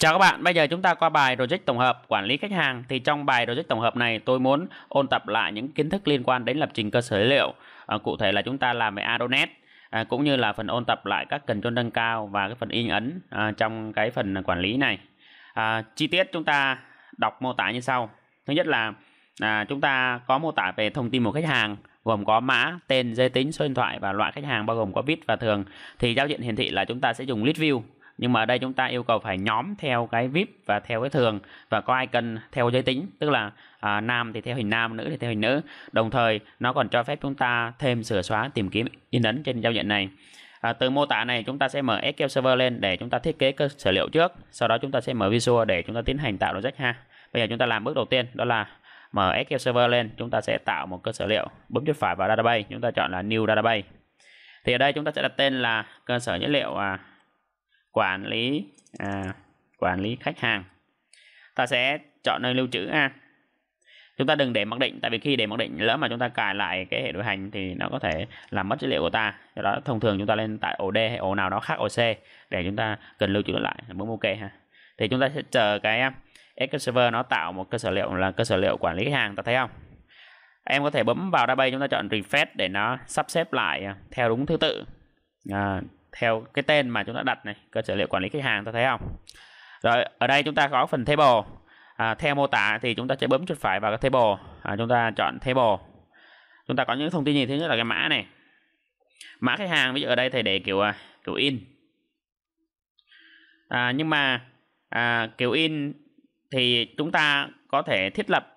Chào các bạn, bây giờ chúng ta qua bài Project tổng hợp quản lý khách hàng thì trong bài Project tổng hợp này tôi muốn ôn tập lại những kiến thức liên quan đến lập trình cơ sở dữ liệu à, cụ thể là chúng ta làm về Adonet à, cũng như là phần ôn tập lại các cần trôn nâng cao và cái phần in ấn à, trong cái phần quản lý này à, chi tiết chúng ta đọc mô tả như sau thứ nhất là à, chúng ta có mô tả về thông tin một khách hàng gồm có mã, tên, giới tính, số điện thoại và loại khách hàng bao gồm có bit và thường thì giao diện hiển thị là chúng ta sẽ dùng list view nhưng mà ở đây chúng ta yêu cầu phải nhóm theo cái vip và theo cái thường và có icon theo giới tính tức là à, nam thì theo hình nam nữ thì theo hình nữ đồng thời nó còn cho phép chúng ta thêm sửa xóa tìm kiếm in ấn trên giao diện này À, từ mô tả này chúng ta sẽ mở sql server lên để chúng ta thiết kế cơ sở liệu trước sau đó chúng ta sẽ mở Visual để chúng ta tiến hành tạo project ha bây giờ chúng ta làm bước đầu tiên đó là mở sql server lên chúng ta sẽ tạo một cơ sở liệu bấm chuột phải vào database chúng ta chọn là new database thì ở đây chúng ta sẽ đặt tên là cơ sở dữ liệu à, quản lý à, quản lý khách hàng ta sẽ chọn nơi lưu trữ ha chúng ta đừng để mặc định tại vì khi để mặc định lỡ mà chúng ta cài lại cái hệ điều hành thì nó có thể làm mất dữ liệu của ta do đó thông thường chúng ta lên tại ổ D hay ổ nào đó khác ổ C để chúng ta cần lưu trữ lại là bấm ok ha thì chúng ta sẽ chờ cái SQL à, Server nó tạo một cơ sở liệu là cơ sở liệu quản lý khách hàng ta thấy không em có thể bấm vào database chúng ta chọn refresh để nó sắp xếp lại à, theo đúng thứ tự à, theo cái tên mà chúng ta đặt này cơ sở liệu quản lý khách hàng ta thấy không rồi ở đây chúng ta có phần table à, theo mô tả thì chúng ta sẽ bấm chuột phải vào cái table à, chúng ta chọn table chúng ta có những thông tin gì thứ nhất là cái mã này mã khách hàng ví dụ ở đây thầy để kiểu à, kiểu in à, nhưng mà à, kiểu in thì chúng ta có thể thiết lập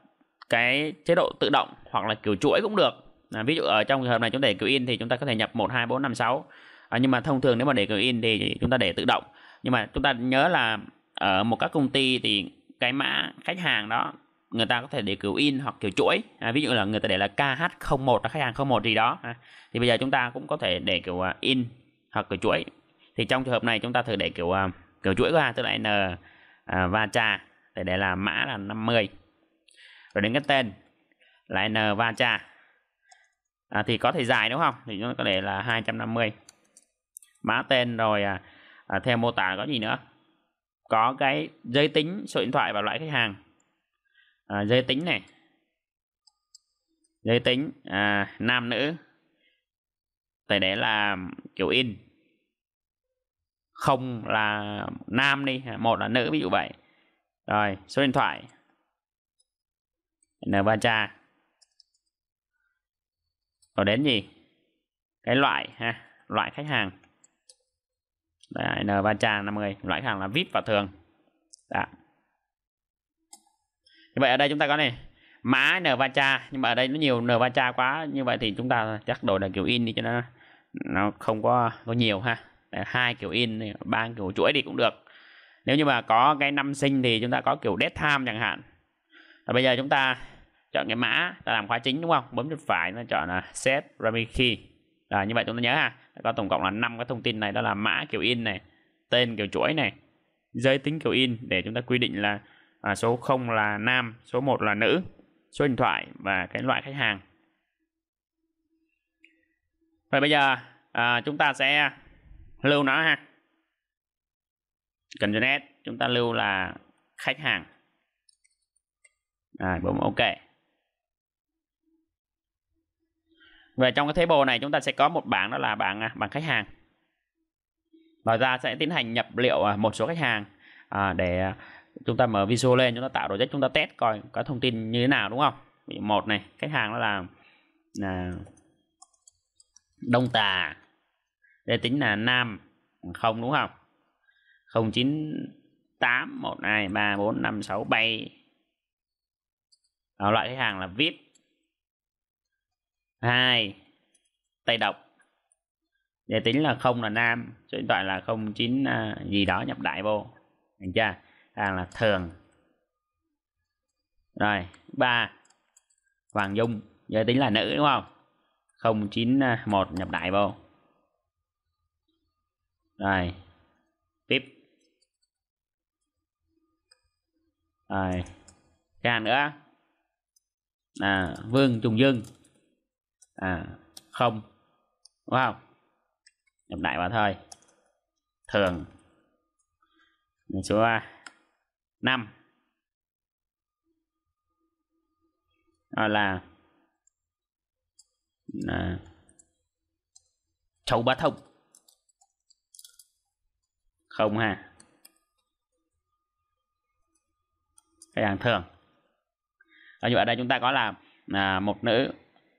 cái chế độ tự động hoặc là kiểu chuỗi cũng được à, ví dụ ở trong trường hợp này chúng ta để kiểu in thì chúng ta có thể nhập 1 2 4 5 6 à, nhưng mà thông thường nếu mà để green thì chúng ta để tự động nhưng mà chúng ta nhớ là ở một các công ty thì cái mã khách hàng đó người ta có thể để kiểu in hoặc kiểu chuỗi à, ví dụ là người ta để là KH01 là khách hàng 01 gì đó à, thì bây giờ chúng ta cũng có thể để kiểu à, in hoặc kiểu chuỗi thì trong trường hợp này chúng ta thử để kiểu à, kiểu chuỗi qua tức là n uh, à, vacha để để là mã là 50 rồi đến cái tên là n vacha à, thì có thể dài đúng không thì chúng ta có thể là 250 mã tên rồi à, à, theo mô tả có gì nữa có cái giới tính số điện thoại và loại khách hàng à, giới tính này giới tính à, nam nữ tại để là kiểu in không là nam đi một là nữ ví dụ vậy rồi số điện thoại n ba cha rồi đến gì cái loại ha loại khách hàng N ba trà 50 loại hàng là VIP và thường Đó. Dạ. như vậy ở đây chúng ta có này mã N ba cha nhưng mà ở đây nó nhiều N ba cha quá như vậy thì chúng ta chắc đổi là kiểu in đi cho nó nó không có có nhiều ha hai kiểu in ba kiểu chuỗi đi cũng được nếu như mà có cái năm sinh thì chúng ta có kiểu dead time chẳng hạn và bây giờ chúng ta chọn cái mã ta làm khóa chính đúng không bấm chuột phải nó chọn là set rami key là như vậy chúng ta nhớ ha có tổng cộng là năm cái thông tin này đó là mã kiểu in này tên kiểu chuỗi này giới tính kiểu in để chúng ta quy định là à, số 0 là nam số 1 là nữ số điện thoại và cái loại khách hàng Vậy bây giờ à, chúng ta sẽ lưu nó ha cần internet chúng ta lưu là khách hàng à, bấm ok và trong cái table này chúng ta sẽ có một bảng đó là bảng à, bảng khách hàng ngoài ra sẽ tiến hành nhập liệu à, một số khách hàng à, để chúng ta mở visual lên chúng ta tạo project chúng ta test coi có thông tin như thế nào đúng không một này khách hàng đó là là đông tà đây tính là nam không đúng không không chín tám một hai ba bốn năm sáu bảy loại khách hàng là vip 2 Tây Độc Để tính là không là Nam Số điện thoại là 09 à, gì đó nhập đại vô được chưa à, là thường Rồi 3 Hoàng Dung Giới tính là nữ đúng không 091 à, nhập đại vô Rồi Tiếp Rồi Cái nữa à, Vương Trùng Dương à không đúng không nhập đại vào thôi thường số năm 5 đó là à, chậu bá thông không ha cái hàng thường ở như ở đây chúng ta có là à, một nữ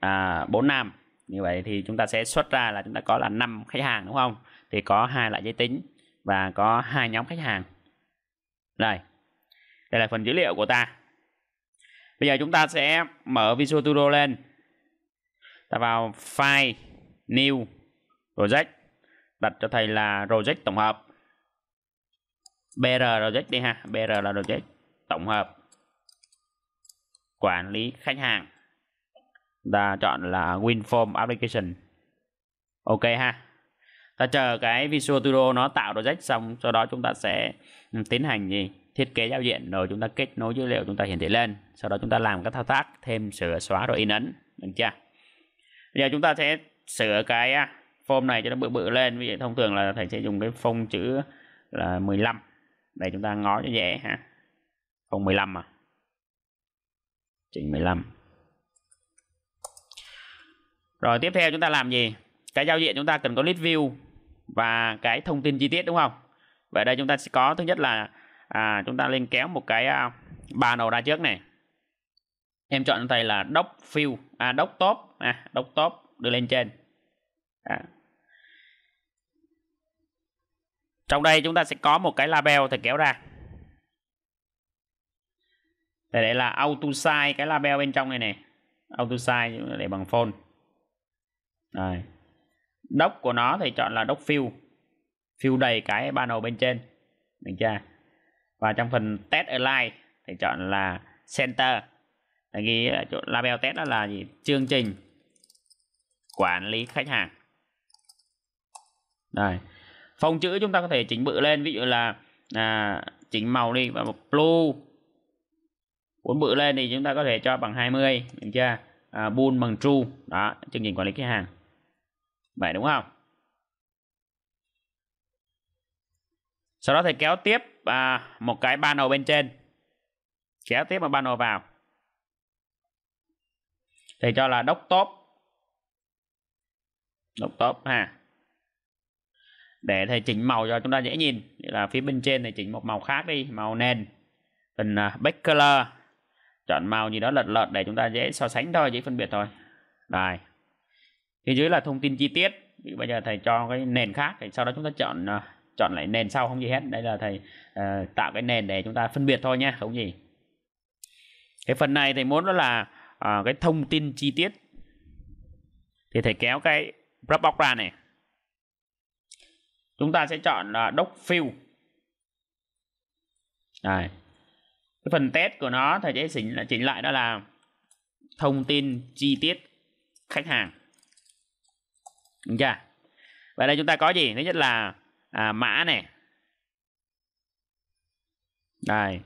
à, 4 nam như vậy thì chúng ta sẽ xuất ra là chúng ta có là 5 khách hàng đúng không thì có hai loại giới tính và có hai nhóm khách hàng rồi đây là phần dữ liệu của ta bây giờ chúng ta sẽ mở Visual Studio lên ta vào file new project đặt cho thầy là project tổng hợp BR project đi ha BR là project tổng hợp quản lý khách hàng ta chọn là WinForm application ok ha ta chờ cái Visual Studio nó tạo project xong sau đó chúng ta sẽ ừ, tiến hành gì thiết kế giao diện rồi chúng ta kết nối dữ liệu chúng ta hiển thị lên sau đó chúng ta làm các thao tác thêm sửa xóa rồi in ấn được chưa bây giờ chúng ta sẽ sửa cái à, form này cho nó bự bự lên ví dụ thông thường là thầy sẽ dùng cái phông chữ là 15 để chúng ta ngó cho dễ ha phông 15 à? chỉnh 15 rồi tiếp theo chúng ta làm gì cái giao diện chúng ta cần có list view và cái thông tin chi tiết đúng không vậy đây chúng ta sẽ có thứ nhất là à, chúng ta lên kéo một cái à, panel ra trước này em chọn thầy là doc view à doc top à doc top đưa lên trên à. trong đây chúng ta sẽ có một cái label thầy kéo ra để đây là auto size cái label bên trong này này auto size để bằng phone rồi đốc của nó thì chọn là đốc fill fill đầy cái panel bên trên được chưa và trong phần test align thì chọn là center tại ghi ờ, chỗ label test đó là gì chương trình quản lý khách hàng rồi phông chữ chúng ta có thể chỉnh bự lên ví dụ là à, chỉnh màu đi và một blue muốn bự lên thì chúng ta có thể cho bằng 20 được chưa à, bool bằng true đó chương trình quản lý khách hàng Vậy đúng không? Sau đó thì kéo tiếp à, một cái panel bên trên. Kéo tiếp một panel vào. thì cho là đốc tốt. Đốc tốt ha. Để thầy chỉnh màu cho chúng ta dễ nhìn. Như là phía bên trên thầy chỉnh một màu khác đi. Màu nền. Phần uh, back color. Chọn màu gì đó lật lật để chúng ta dễ so sánh thôi. Dễ phân biệt thôi. Rồi phía dưới là thông tin chi tiết bây giờ thầy cho cái nền khác thì sau đó chúng ta chọn ờ, chọn lại nền sau không gì hết đây là thầy uh, tạo cái nền để chúng ta phân biệt thôi nhé không gì cái phần này thầy muốn đó là uh, cái thông tin chi tiết thì thầy kéo cái Dropbox ra này chúng ta sẽ chọn uh, doc fill Đây. cái phần test của nó thầy sẽ chỉnh, chỉnh lại đó là thông tin chi tiết khách hàng Đúng dạ. chưa? Vậy đây chúng ta có gì? Thứ nhất là à, mã này. Đây.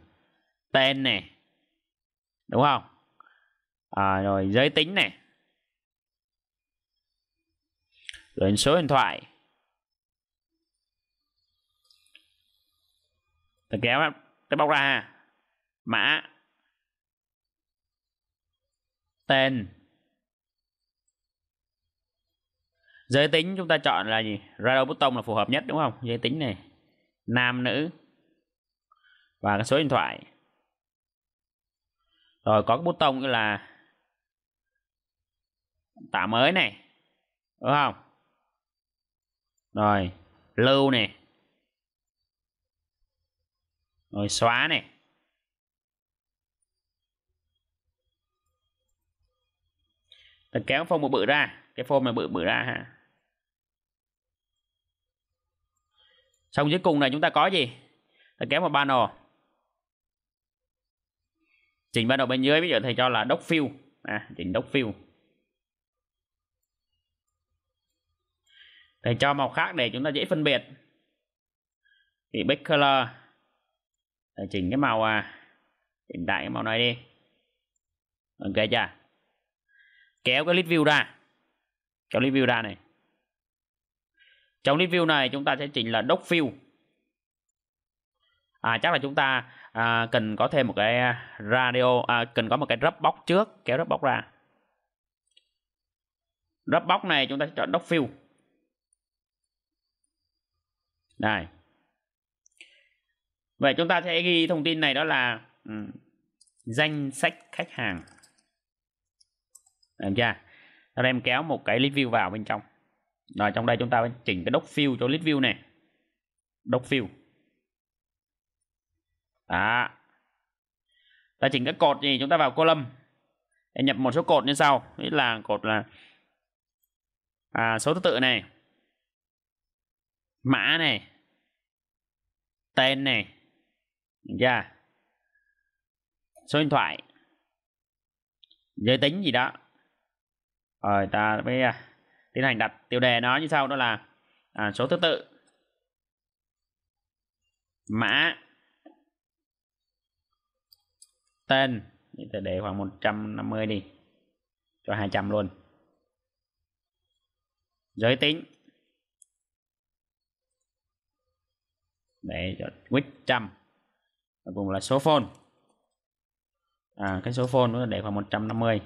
Tên này. Đúng không? À, rồi giới tính này. Rồi số điện thoại. Tôi kéo cái bóc ra ha. Mã. Tên giới tính chúng ta chọn là gì radio bút là phù hợp nhất đúng không giới tính này nam nữ và số điện thoại rồi có cái bút là tạo mới này đúng không rồi lưu này rồi xóa này ta kéo phông một bự ra cái phông này bự bự ra ha xong dưới cùng này chúng ta có gì ta kéo một banner chỉnh banner bên dưới bây giờ thầy cho là dock fill à, chỉnh dock fill thầy cho màu khác để chúng ta dễ phân biệt thì backcolor thầy chỉnh cái màu à, chỉnh đại cái màu này đi ok chưa kéo cái list view ra kéo list view ra này trong review này chúng ta sẽ chỉnh là dock view à, chắc là chúng ta à, cần có thêm một cái radio à, cần có một cái drop box trước kéo drop box ra drop box này chúng ta sẽ chọn dock view này vậy chúng ta sẽ ghi thông tin này đó là um, danh sách khách hàng làm chưa rồi em kéo một cái review vào bên trong rồi trong đây chúng ta chỉnh cái dock fill cho list view này dock fill đó ta chỉnh các cột gì chúng ta vào column để nhập một số cột như sau đấy là cột là à, số thứ tự này mã này tên này Đúng chưa số điện thoại giới tính gì đó rồi ta mới à, tiến hành đặt tiêu đề nó như sau đó là à, số thứ tự mã tên thì để khoảng 150 đi cho 200 luôn giới tính để cho quýt trăm cùng là số phone à, cái số phone nữa để khoảng 150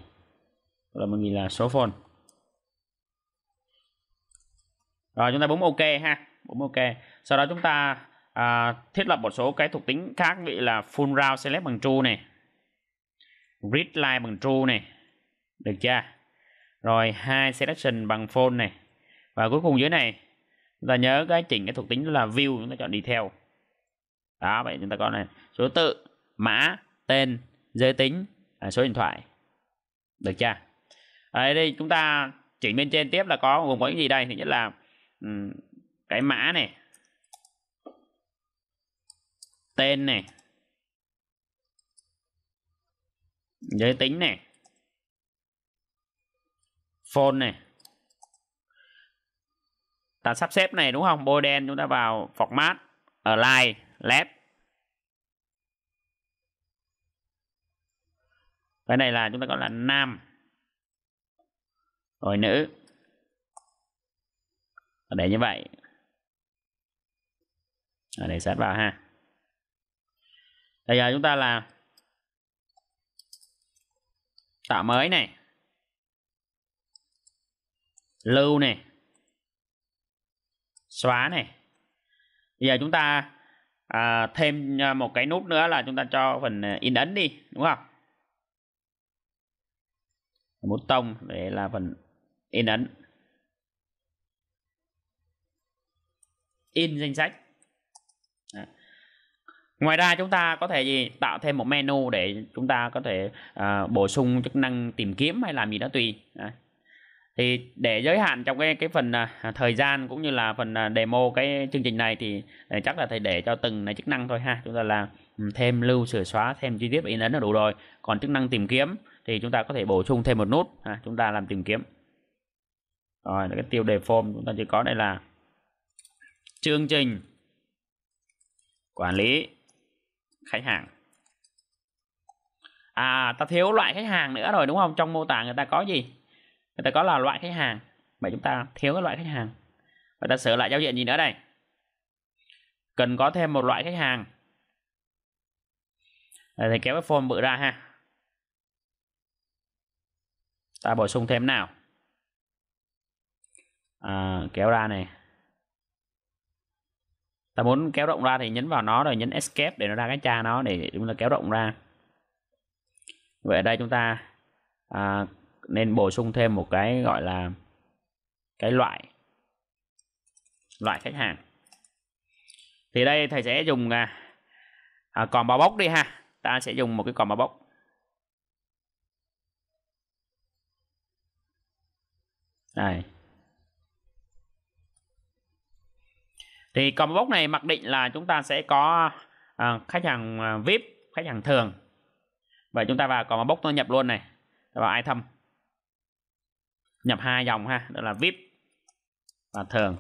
là mình nghĩ là số phone rồi chúng ta bấm ok ha bấm ok sau đó chúng ta à, thiết lập một số cái thuộc tính khác vị là full round select bằng true này read line bằng true này được chưa rồi hai selection bằng phone này và cuối cùng dưới này chúng ta nhớ cái chỉnh cái thuộc tính là view chúng ta chọn đi theo đó vậy chúng ta có này số tự mã tên giới tính à, số điện thoại được chưa ở đây chúng ta chỉnh bên trên tiếp là có gồm có những gì đây thứ nhất là Ừ, cái mã này tên này giới tính này phone này ta sắp xếp này đúng không bôi đen chúng ta vào format align left cái này là chúng ta gọi là nam rồi nữ ở đấy như vậy ở đây sát vào ha bây giờ chúng ta làm tạo mới này lưu này xóa này bây giờ chúng ta à, thêm à, một cái nút nữa là chúng ta cho phần à, in ấn đi đúng không bút tông để là phần in ấn in danh sách ngoài ra chúng ta có thể gì tạo thêm một menu để chúng ta có thể uh, bổ sung chức năng tìm kiếm hay làm gì đó tùy Đấy. thì để giới hạn trong cái cái phần uh, thời gian cũng như là phần uh, demo cái chương trình này thì uh, chắc là thầy để cho từng này chức năng thôi ha chúng ta là ừ, thêm lưu sửa xóa thêm chi tiết in ấn là đủ rồi còn chức năng tìm kiếm thì chúng ta có thể bổ sung thêm một nút ha. chúng ta làm tìm kiếm rồi cái tiêu đề form chúng ta chỉ có đây là chương trình quản lý khách hàng à ta thiếu loại khách hàng nữa rồi đúng không trong mô tả người ta có gì người ta có là loại khách hàng mà chúng ta thiếu cái loại khách hàng và ta sửa lại giao diện gì nữa đây cần có thêm một loại khách hàng Đây, thì kéo cái form bự ra ha ta bổ sung thêm nào à, kéo ra này ta muốn kéo rộng ra thì nhấn vào nó rồi nhấn escape để nó ra cái cha nó để chúng ta kéo rộng ra vậy ở đây chúng ta à, nên bổ sung thêm một cái gọi là cái loại loại khách hàng thì đây thầy sẽ dùng à, à, còn bao bóc đi ha ta sẽ dùng một cái còn bao bóc này thì combo box này mặc định là chúng ta sẽ có à, khách hàng à, vip khách hàng thường vậy chúng ta vào combo box tôi nhập luôn này vào item nhập hai dòng ha đó là vip và thường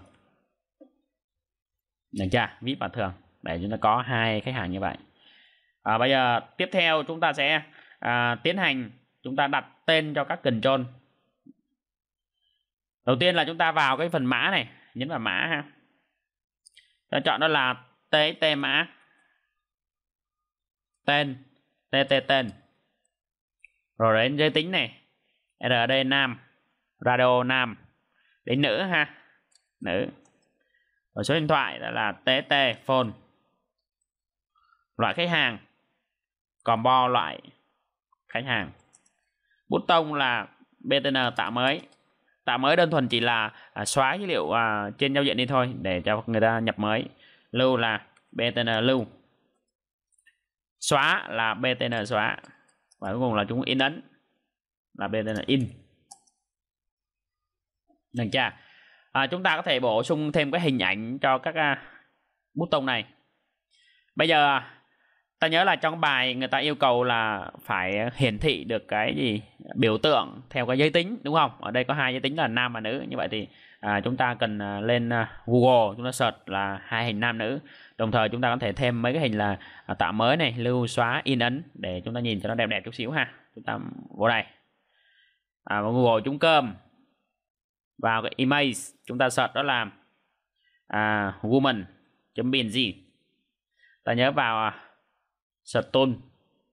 được chưa vip và thường để chúng ta có hai khách hàng như vậy à, bây giờ tiếp theo chúng ta sẽ à, tiến hành chúng ta đặt tên cho các trôn đầu tiên là chúng ta vào cái phần mã này nhấn vào mã ha ta chọn đó là tt mã tên tt tên rồi đến giới tính này rd nam radio nam đến nữ ha nữ rồi số điện thoại là, là tt phone loại khách hàng combo loại khách hàng bút tông là btn tạo mới ta mới đơn thuần chỉ là à, xóa dữ liệu à, trên giao diện đi thôi để cho người ta nhập mới lưu là btn lưu xóa là btn xóa và cuối cùng là chúng in ấn là btn in được chưa à, chúng ta có thể bổ sung thêm cái hình ảnh cho các uh, bút tông này bây giờ à, ta nhớ là trong bài người ta yêu cầu là phải hiển thị được cái gì biểu tượng theo cái giới tính đúng không ở đây có hai giới tính là nam và nữ như vậy thì à, chúng ta cần à, lên à, Google chúng ta search là hai hình nam nữ đồng thời chúng ta có thể thêm mấy cái hình là à, tạo mới này lưu xóa in ấn để chúng ta nhìn cho nó đẹp đẹp chút xíu ha chúng ta vô đây à, vào Google chúng cơm vào cái image chúng ta search đó là à, woman gì ta nhớ vào Stone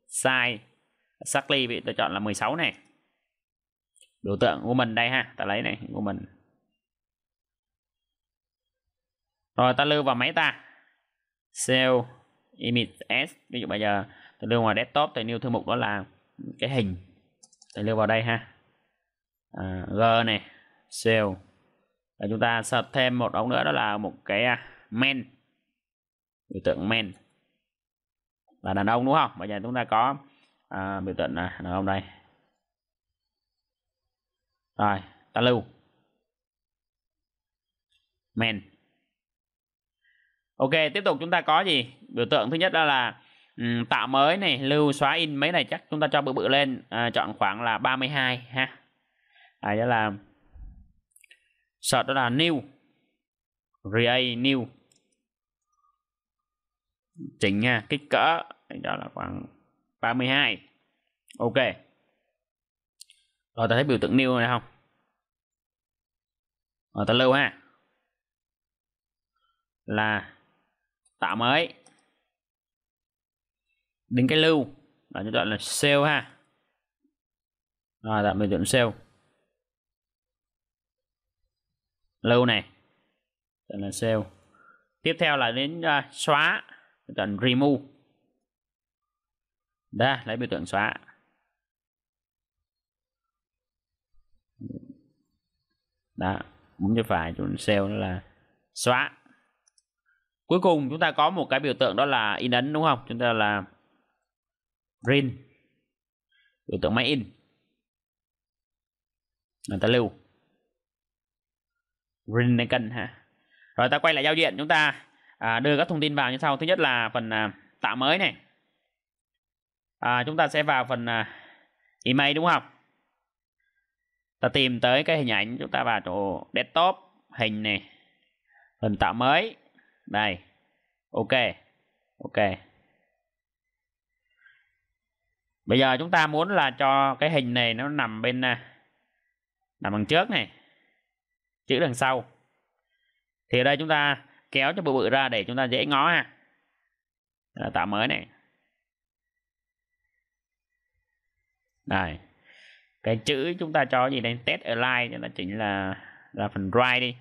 size, Sarkley bị tôi chọn là 16 này đối tượng của mình đây ha ta lấy này của mình rồi ta lưu vào máy ta sell image s ví dụ bây giờ ta lưu vào desktop ta lưu thư mục đó là cái hình Ta lưu vào đây ha à, g này sell và chúng ta search thêm một ống nữa đó là một cái à, men biểu tượng men là đàn ông đúng không bây giờ chúng ta có à, biểu tượng là đàn ông đây rồi ta lưu men ok tiếp tục chúng ta có gì biểu tượng thứ nhất đó là um, tạo mới này lưu xóa in mấy này chắc chúng ta cho bự bự lên à, chọn khoảng là 32 ha à, đó là Sợ đó là new create new chỉnh nha kích cỡ thì đó là khoảng 32 ok rồi ta thấy biểu tượng new này không rồi ta lưu ha là tạo mới đến cái lưu là chúng ta là sale ha rồi tạo biểu tượng sale lưu này là sale tiếp theo là đến uh, xóa cần remove đã, lấy biểu tượng xóa. Đó, bấm cho phải chúng sale nó là xóa. Cuối cùng chúng ta có một cái biểu tượng đó là in ấn đúng không? Chúng ta là print. Biểu tượng máy in. Người ta lưu. Print này cần ha. Rồi ta quay lại giao diện chúng ta à, đưa các thông tin vào như sau. Thứ nhất là phần à, tạo mới này à, chúng ta sẽ vào phần à, email đúng không ta tìm tới cái hình ảnh chúng ta vào chỗ desktop hình này hình tạo mới đây ok ok bây giờ chúng ta muốn là cho cái hình này nó nằm bên à, nằm đằng trước này chữ đằng sau thì ở đây chúng ta kéo cho bự bự ra để chúng ta dễ ngó ha tạo mới này đây cái chữ chúng ta cho gì đây test align nên là chỉnh là là phần right đi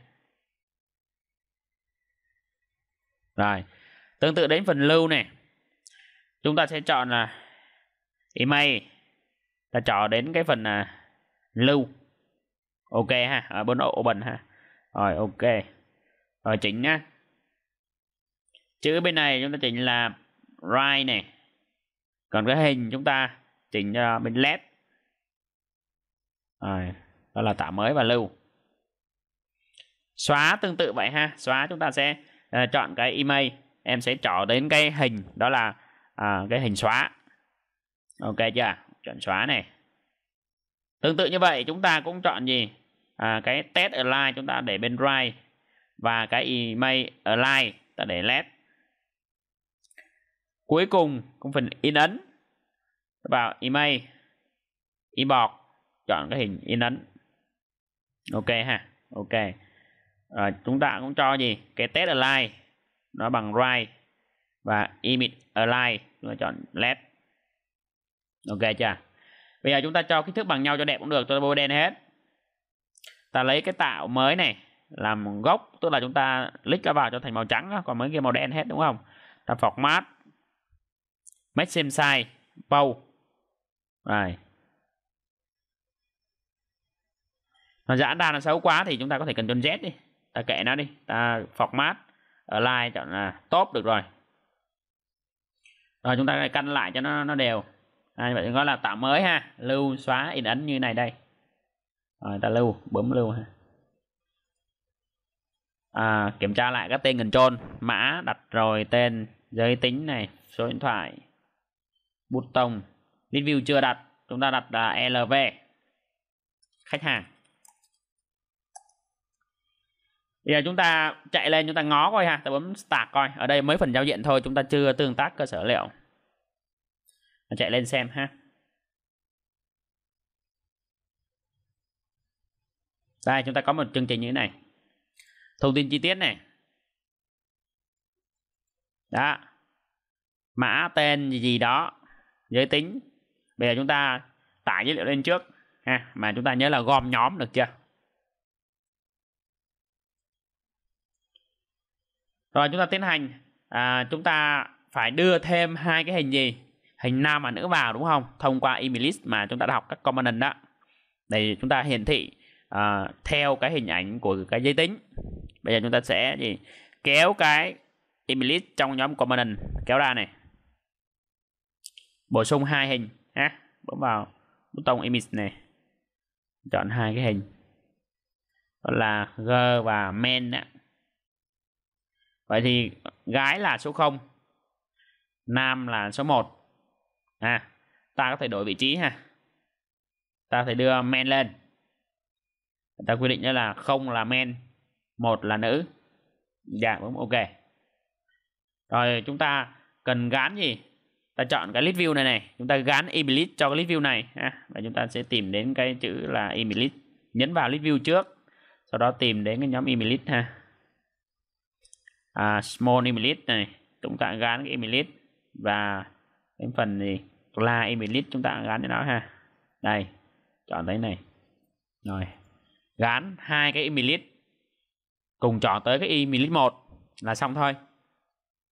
rồi tương tự đến phần lưu này chúng ta sẽ chọn là email ta chọn đến cái phần là lưu ok ha ở bên open ha rồi ok rồi chỉnh nhá chữ bên này chúng ta chỉnh là right này còn cái hình chúng ta chỉnh uh, bên led rồi đó là tả mới và lưu xóa tương tự vậy ha xóa chúng ta sẽ uh, chọn cái email em sẽ chọn đến cái hình đó là uh, cái hình xóa ok chưa chọn xóa này tương tự như vậy chúng ta cũng chọn gì à, cái test align chúng ta để bên right và cái email align ta để left cuối cùng cũng phần in ấn vào email inbox chọn cái hình in ấn ok ha ok à, chúng ta cũng cho gì cái test align nó bằng right và image align chúng ta chọn left ok chưa bây giờ chúng ta cho kích thước bằng nhau cho đẹp cũng được cho bôi đen hết ta lấy cái tạo mới này làm gốc tức là chúng ta click nó vào cho thành màu trắng đó, còn mấy cái màu đen hết đúng không ta format maximum size bold rồi, Nó giãn ra nó xấu quá thì chúng ta có thể cần Z đi. Ta kệ nó đi. Ta phọc mát, ở Align chọn là top được rồi. Rồi chúng ta lại căn lại cho nó nó đều. À, vậy gọi là tạo mới ha. Lưu, xóa, in ấn như này đây. Rồi ta lưu. Bấm lưu ha. À, kiểm tra lại các tên control. Mã đặt rồi tên giới tính này. Số điện thoại. Bút tông review chưa đặt chúng ta đặt là LV khách hàng bây giờ chúng ta chạy lên chúng ta ngó coi ha ta bấm start coi ở đây mấy phần giao diện thôi chúng ta chưa tương tác cơ sở liệu chạy lên xem ha đây chúng ta có một chương trình như thế này thông tin chi tiết này đó mã tên gì, gì đó giới tính bây giờ chúng ta tải dữ liệu lên trước ha mà chúng ta nhớ là gom nhóm được chưa rồi chúng ta tiến hành à, chúng ta phải đưa thêm hai cái hình gì hình nam và nữ vào đúng không thông qua email list mà chúng ta đã học các component đó để chúng ta hiển thị à, theo cái hình ảnh của cái giới tính bây giờ chúng ta sẽ gì kéo cái email list trong nhóm component kéo ra này bổ sung hai hình ha bấm vào bút tông image này chọn hai cái hình đó là g và men đó. vậy thì gái là số 0 nam là số 1 à ta có thể đổi vị trí ha ta có thể đưa men lên ta quy định đó là không là men một là nữ dạ bấm ok rồi chúng ta cần gán gì ta chọn cái list view này này chúng ta gắn image cho cái list view này và chúng ta sẽ tìm đến cái chữ là image nhấn vào list view trước sau đó tìm đến cái nhóm image ha à, small image này chúng ta gắn cái image và cái phần gì là image chúng ta gắn cho nó ha đây chọn đấy này rồi gắn hai cái image cùng chọn tới cái image một là xong thôi